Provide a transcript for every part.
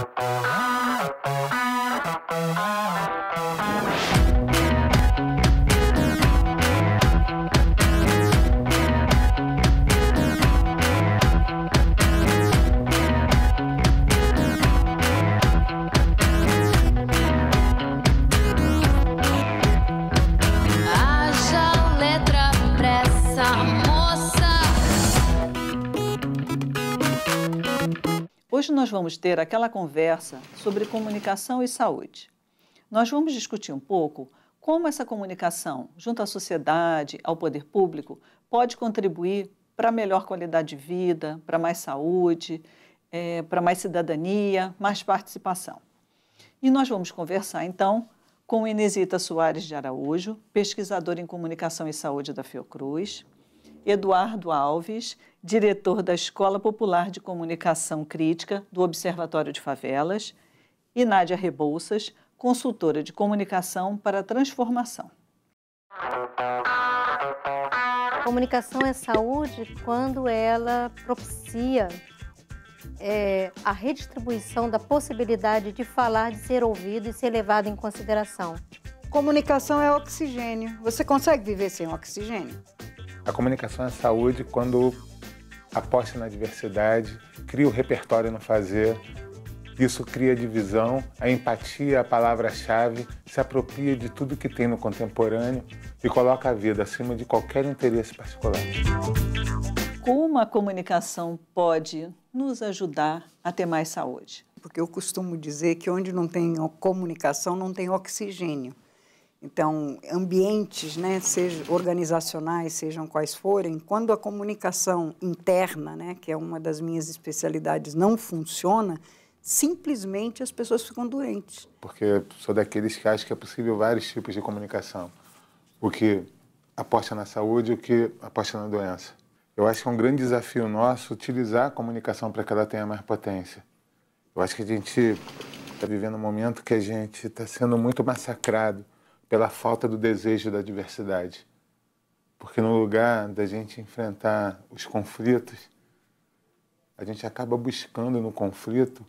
Thank you. Hoje nós vamos ter aquela conversa sobre comunicação e saúde. Nós vamos discutir um pouco como essa comunicação, junto à sociedade, ao poder público, pode contribuir para melhor qualidade de vida, para mais saúde, é, para mais cidadania, mais participação. E nós vamos conversar então com Inesita Soares de Araújo, pesquisadora em comunicação e saúde da Fiocruz, Eduardo Alves, diretor da Escola Popular de Comunicação Crítica do Observatório de Favelas, e Nádia Rebouças, consultora de comunicação para a transformação. comunicação é saúde quando ela propicia é, a redistribuição da possibilidade de falar, de ser ouvido e ser levado em consideração. Comunicação é oxigênio. Você consegue viver sem oxigênio? A comunicação é saúde quando aposta na diversidade, cria o repertório no fazer, isso cria divisão, a empatia, é a palavra-chave, se apropria de tudo que tem no contemporâneo e coloca a vida acima de qualquer interesse particular. Como a comunicação pode nos ajudar a ter mais saúde? Porque eu costumo dizer que onde não tem comunicação não tem oxigênio. Então, ambientes, né, seja organizacionais, sejam quais forem, quando a comunicação interna, né, que é uma das minhas especialidades, não funciona, simplesmente as pessoas ficam doentes. Porque sou daqueles que acham que é possível vários tipos de comunicação. O que aposta na saúde o que aposta na doença. Eu acho que é um grande desafio nosso utilizar a comunicação para que ela tenha mais potência. Eu acho que a gente está vivendo um momento que a gente está sendo muito massacrado pela falta do desejo da diversidade. Porque no lugar da gente enfrentar os conflitos, a gente acaba buscando no conflito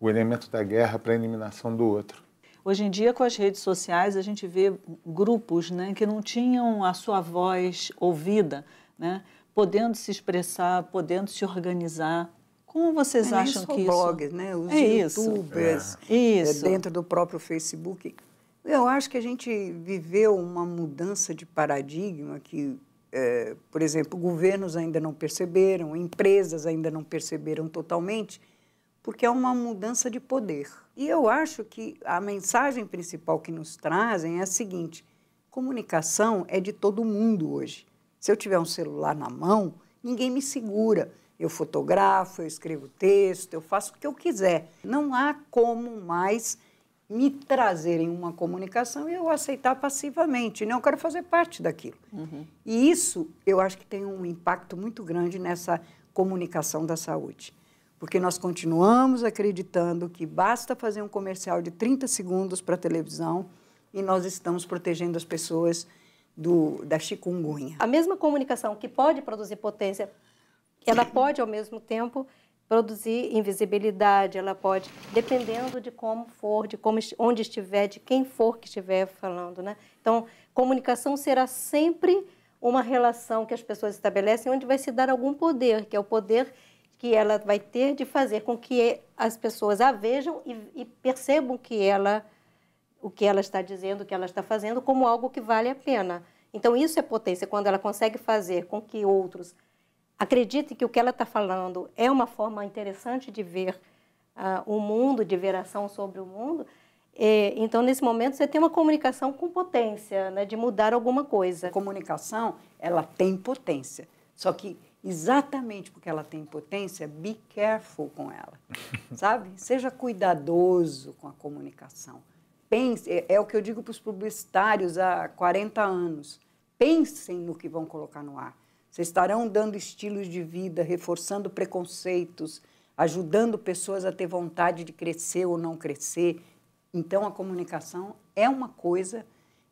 o elemento da guerra para a eliminação do outro. Hoje em dia, com as redes sociais, a gente vê grupos né, que não tinham a sua voz ouvida, né, podendo se expressar, podendo se organizar. Como vocês é acham que isso... blogs, né? Os é youtubers, é. isso. É. Isso. dentro do próprio Facebook, eu acho que a gente viveu uma mudança de paradigma que, é, por exemplo, governos ainda não perceberam, empresas ainda não perceberam totalmente, porque é uma mudança de poder. E eu acho que a mensagem principal que nos trazem é a seguinte: comunicação é de todo mundo hoje. Se eu tiver um celular na mão, ninguém me segura. Eu fotografo, eu escrevo texto, eu faço o que eu quiser. Não há como mais me trazerem uma comunicação e eu aceitar passivamente. Não, eu quero fazer parte daquilo. Uhum. E isso, eu acho que tem um impacto muito grande nessa comunicação da saúde. Porque nós continuamos acreditando que basta fazer um comercial de 30 segundos para a televisão e nós estamos protegendo as pessoas do, da chikungunya. A mesma comunicação que pode produzir potência, ela pode, ao mesmo tempo, produzir invisibilidade, ela pode, dependendo de como for, de como, onde estiver, de quem for que estiver falando, né? Então, comunicação será sempre uma relação que as pessoas estabelecem onde vai se dar algum poder, que é o poder que ela vai ter de fazer com que as pessoas a vejam e, e percebam que ela o que ela está dizendo, o que ela está fazendo como algo que vale a pena. Então isso é potência quando ela consegue fazer com que outros acredite que o que ela está falando é uma forma interessante de ver uh, o mundo, de ver a ação sobre o mundo. É, então, nesse momento, você tem uma comunicação com potência, né, de mudar alguma coisa. A comunicação, ela tem potência. Só que, exatamente porque ela tem potência, be careful com ela, sabe? Seja cuidadoso com a comunicação. Pense, é, é o que eu digo para os publicitários há 40 anos. Pensem no que vão colocar no ar vocês estarão dando estilos de vida, reforçando preconceitos, ajudando pessoas a ter vontade de crescer ou não crescer. Então, a comunicação é uma coisa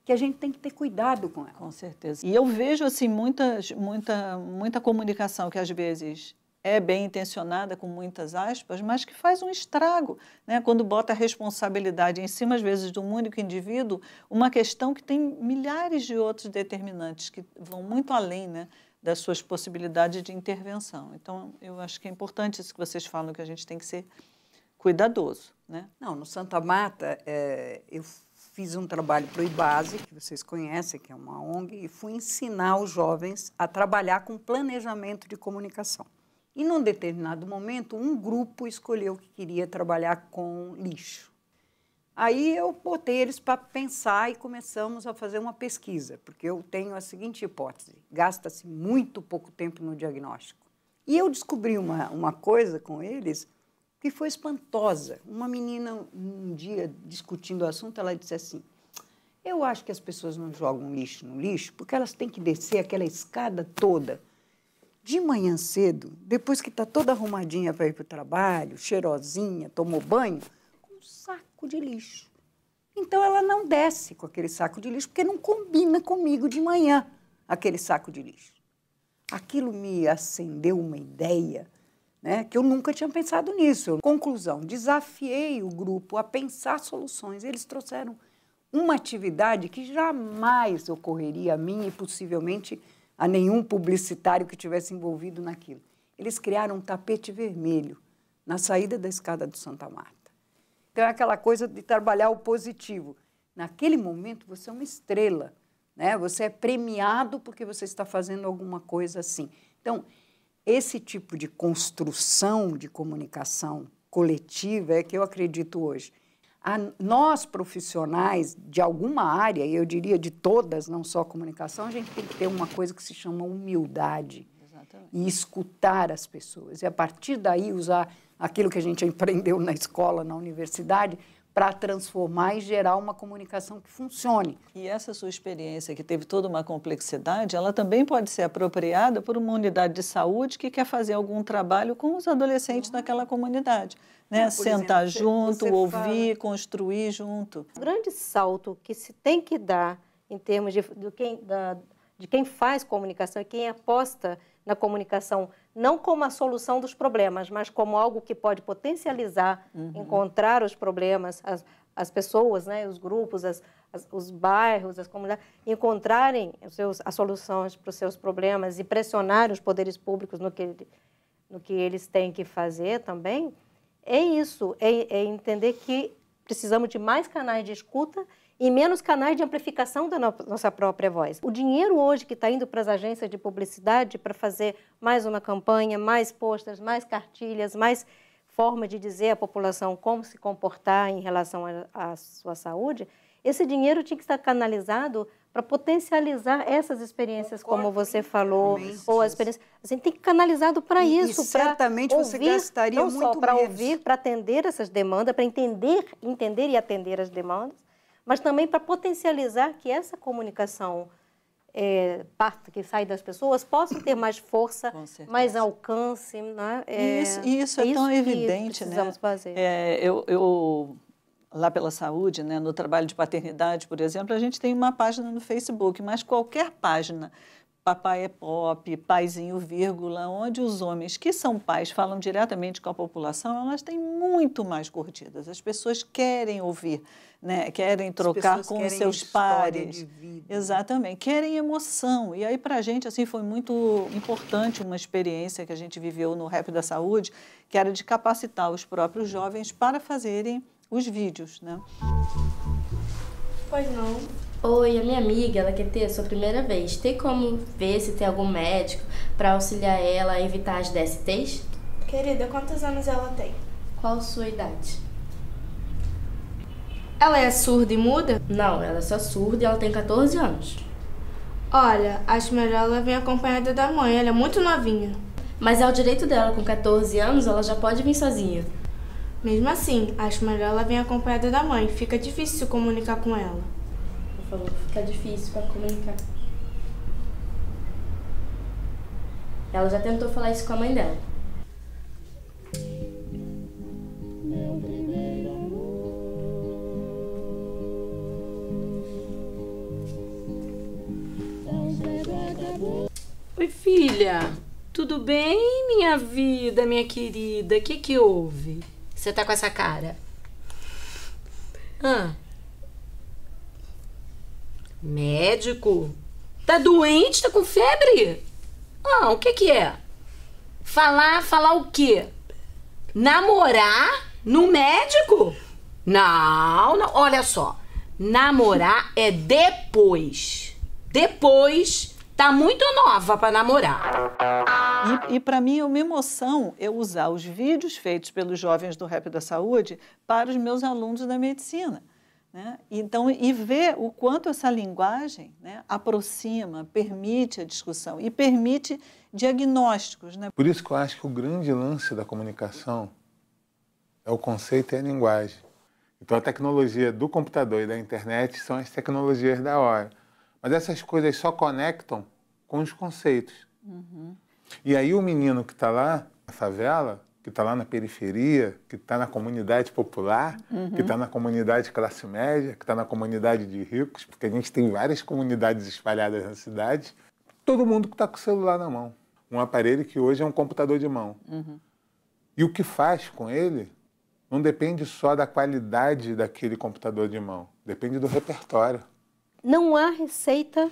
que a gente tem que ter cuidado com ela. Com certeza. E eu vejo assim muita, muita, muita comunicação que às vezes é bem intencionada com muitas aspas, mas que faz um estrago, né? Quando bota a responsabilidade em cima às vezes de um único indivíduo, uma questão que tem milhares de outros determinantes que vão muito além, né? das suas possibilidades de intervenção. Então, eu acho que é importante isso que vocês falam, que a gente tem que ser cuidadoso. Né? Não, no Santa Mata, é, eu fiz um trabalho para o IBASE, que vocês conhecem, que é uma ONG, e fui ensinar os jovens a trabalhar com planejamento de comunicação. E num determinado momento, um grupo escolheu que queria trabalhar com lixo. Aí eu botei eles para pensar e começamos a fazer uma pesquisa, porque eu tenho a seguinte hipótese: gasta-se muito pouco tempo no diagnóstico. E eu descobri uma, uma coisa com eles que foi espantosa. Uma menina, um dia discutindo o assunto, ela disse assim: Eu acho que as pessoas não jogam lixo no lixo porque elas têm que descer aquela escada toda de manhã cedo, depois que está toda arrumadinha para ir para o trabalho, cheirosinha, tomou banho saco de lixo. Então ela não desce com aquele saco de lixo, porque não combina comigo de manhã aquele saco de lixo. Aquilo me acendeu uma ideia né, que eu nunca tinha pensado nisso. Conclusão: desafiei o grupo a pensar soluções. Eles trouxeram uma atividade que jamais ocorreria a mim e possivelmente a nenhum publicitário que tivesse envolvido naquilo. Eles criaram um tapete vermelho na saída da escada do Santa Marta. Então é aquela coisa de trabalhar o positivo. Naquele momento você é uma estrela, né? Você é premiado porque você está fazendo alguma coisa assim. Então, esse tipo de construção de comunicação coletiva é que eu acredito hoje. A nós profissionais de alguma área, eu diria de todas, não só comunicação, a gente tem que ter uma coisa que se chama humildade e escutar as pessoas. E a partir daí usar aquilo que a gente aprendeu na escola, na universidade, para transformar e gerar uma comunicação que funcione. E essa sua experiência, que teve toda uma complexidade, ela também pode ser apropriada por uma unidade de saúde que quer fazer algum trabalho com os adolescentes daquela comunidade. Né? Sentar exemplo, junto, ouvir, fala... construir junto. O grande salto que se tem que dar em termos de, do quem, da de quem faz comunicação e quem aposta na comunicação, não como a solução dos problemas, mas como algo que pode potencializar, uhum. encontrar os problemas, as, as pessoas, né, os grupos, as, as, os bairros, as comunidades, encontrarem seus, as soluções para os seus problemas e pressionar os poderes públicos no que, no que eles têm que fazer também, é isso, é, é entender que precisamos de mais canais de escuta e menos canais de amplificação da no nossa própria voz. O dinheiro hoje que está indo para as agências de publicidade para fazer mais uma campanha, mais postas, mais cartilhas, mais forma de dizer à população como se comportar em relação à sua saúde, esse dinheiro tinha que estar canalizado para potencializar essas experiências, como você falou, ou a experiência. A gente tem que canalizado para isso, e certamente ouvir, você gastaria não muito só para ouvir, para atender essas demandas, para entender, entender e atender as demandas, mas também para potencializar que essa comunicação é, parte que sai das pessoas possa ter mais força, mais alcance. Né? É, isso, isso é, é tão isso evidente, que né? precisamos né? Fazer. É, eu, eu lá pela saúde, né, no trabalho de paternidade, por exemplo, a gente tem uma página no Facebook, mas qualquer página Papai é Pop, Paizinho Vírgula, onde os homens que são pais falam diretamente com a população, elas têm muito mais curtidas. As pessoas querem ouvir, né? querem trocar com querem os seus pares. Exatamente, querem emoção. E aí, para a gente, assim, foi muito importante uma experiência que a gente viveu no Rap da Saúde, que era de capacitar os próprios jovens para fazerem os vídeos. Né? Pois não. Oi, a minha amiga, ela quer ter a sua primeira vez. Tem como ver se tem algum médico para auxiliar ela a evitar as DSTs? Querida, quantos anos ela tem? Qual sua idade? Ela é surda e muda? Não, ela é só surda e ela tem 14 anos. Olha, acho melhor ela vir acompanhada da mãe, ela é muito novinha. Mas é o direito dela, com 14 anos ela já pode vir sozinha. Mesmo assim, acho melhor ela vir acompanhada da mãe, fica difícil se comunicar com ela falou, que fica difícil para comunicar. Ela já tentou falar isso com a mãe dela. É Oi, filha. Tudo bem, minha vida, minha querida? O que que houve? Você tá com essa cara? Ah. Médico? Tá doente? Tá com febre? Ah, o que que é? Falar, falar o quê? Namorar no médico? Não, não. Olha só. Namorar é depois. Depois tá muito nova para namorar. E, e para mim é uma emoção eu usar os vídeos feitos pelos jovens do Rap da Saúde para os meus alunos da medicina. Né? Então, e ver o quanto essa linguagem né, aproxima, permite a discussão e permite diagnósticos. Né? Por isso que eu acho que o grande lance da comunicação é o conceito e a linguagem. Então, a tecnologia do computador e da internet são as tecnologias da hora. Mas essas coisas só conectam com os conceitos. Uhum. E aí, o menino que está lá, na favela, que está lá na periferia, que está na comunidade popular, uhum. que está na comunidade classe média, que está na comunidade de ricos, porque a gente tem várias comunidades espalhadas na cidade, todo mundo que está com o celular na mão. Um aparelho que hoje é um computador de mão. Uhum. E o que faz com ele não depende só da qualidade daquele computador de mão, depende do repertório. Não há receita,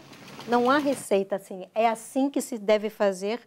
não há receita assim. É assim que se deve fazer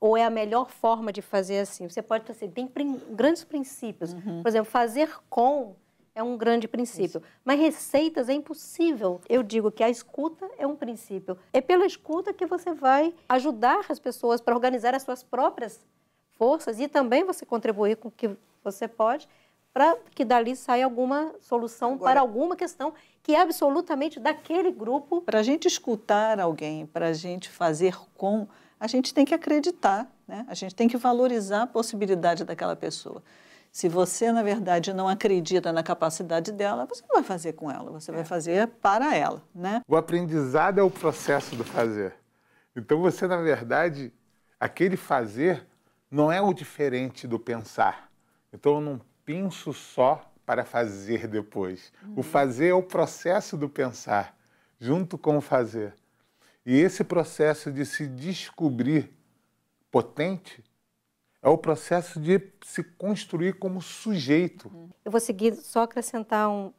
ou é a melhor forma de fazer assim? Você pode fazer, tem grandes princípios. Uhum. Por exemplo, fazer com é um grande princípio. Isso. Mas receitas é impossível. Eu digo que a escuta é um princípio. É pela escuta que você vai ajudar as pessoas para organizar as suas próprias forças e também você contribuir com o que você pode para que dali saia alguma solução Agora, para alguma questão que é absolutamente daquele grupo. Para a gente escutar alguém, para a gente fazer com a gente tem que acreditar, né? a gente tem que valorizar a possibilidade daquela pessoa. Se você, na verdade, não acredita na capacidade dela, você não vai fazer com ela, você é. vai fazer para ela, né? O aprendizado é o processo do fazer. Então você, na verdade, aquele fazer não é o diferente do pensar. Então eu não penso só para fazer depois. Uhum. O fazer é o processo do pensar, junto com o fazer. E esse processo de se descobrir potente é o processo de se construir como sujeito. Hum. Eu vou seguir só acrescentar um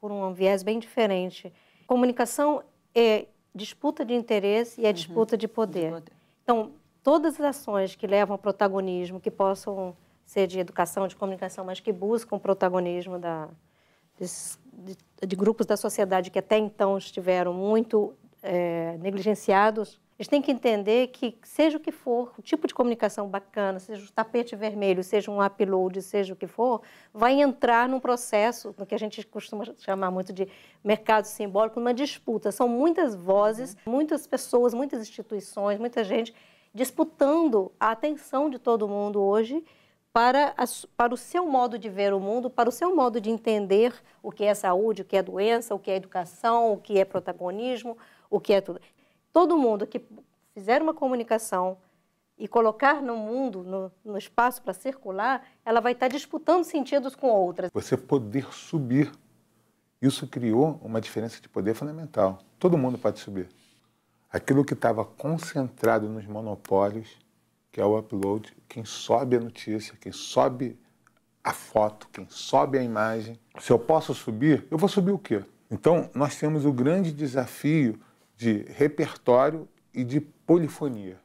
por um viés bem diferente. Comunicação é disputa de interesse e é uhum. disputa uhum. de, poder. de poder. Então, todas as ações que levam ao protagonismo, que possam ser de educação, de comunicação, mas que buscam o protagonismo da, de, de, de, grupos da sociedade que até então estiveram muito é, negligenciados, eles têm que entender que, seja o que for, o tipo de comunicação bacana, seja o tapete vermelho, seja um upload, seja o que for, vai entrar num processo, no que a gente costuma chamar muito de mercado simbólico, uma disputa. São muitas vozes, uhum. muitas pessoas, muitas instituições, muita gente disputando a atenção de todo mundo hoje para, a, para o seu modo de ver o mundo, para o seu modo de entender o que é saúde, o que é doença, o que é educação, o que é protagonismo, o que é tudo. Todo mundo que fizer uma comunicação e colocar no mundo, no, no espaço para circular, ela vai estar disputando sentidos com outras. Você poder subir, isso criou uma diferença de poder fundamental. Todo mundo pode subir. Aquilo que estava concentrado nos monopólios que é o upload, quem sobe a notícia, quem sobe a foto, quem sobe a imagem. Se eu posso subir, eu vou subir o quê? Então, nós temos o grande desafio de repertório e de polifonia.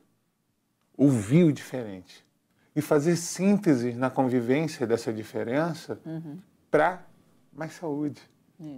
Ouvir o diferente. E fazer síntese na convivência dessa diferença uhum. para mais saúde.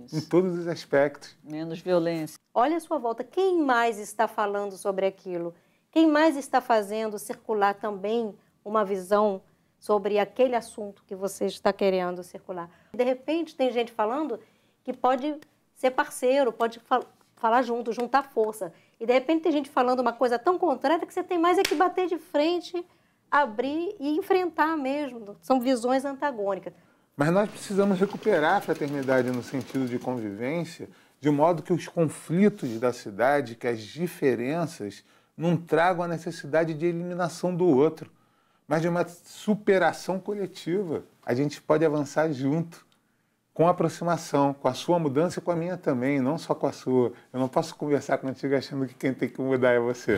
Isso. Em todos os aspectos. Menos violência. Olha a sua volta. Quem mais está falando sobre aquilo? Quem mais está fazendo circular também uma visão sobre aquele assunto que você está querendo circular? De repente, tem gente falando que pode ser parceiro, pode fal falar junto, juntar força. E de repente tem gente falando uma coisa tão contrária que você tem mais é que bater de frente, abrir e enfrentar mesmo. São visões antagônicas. Mas nós precisamos recuperar a fraternidade no sentido de convivência, de modo que os conflitos da cidade, que as diferenças não trago a necessidade de eliminação do outro, mas de uma superação coletiva. A gente pode avançar junto, com aproximação, com a sua mudança e com a minha também, não só com a sua. Eu não posso conversar contigo achando que quem tem que mudar é você.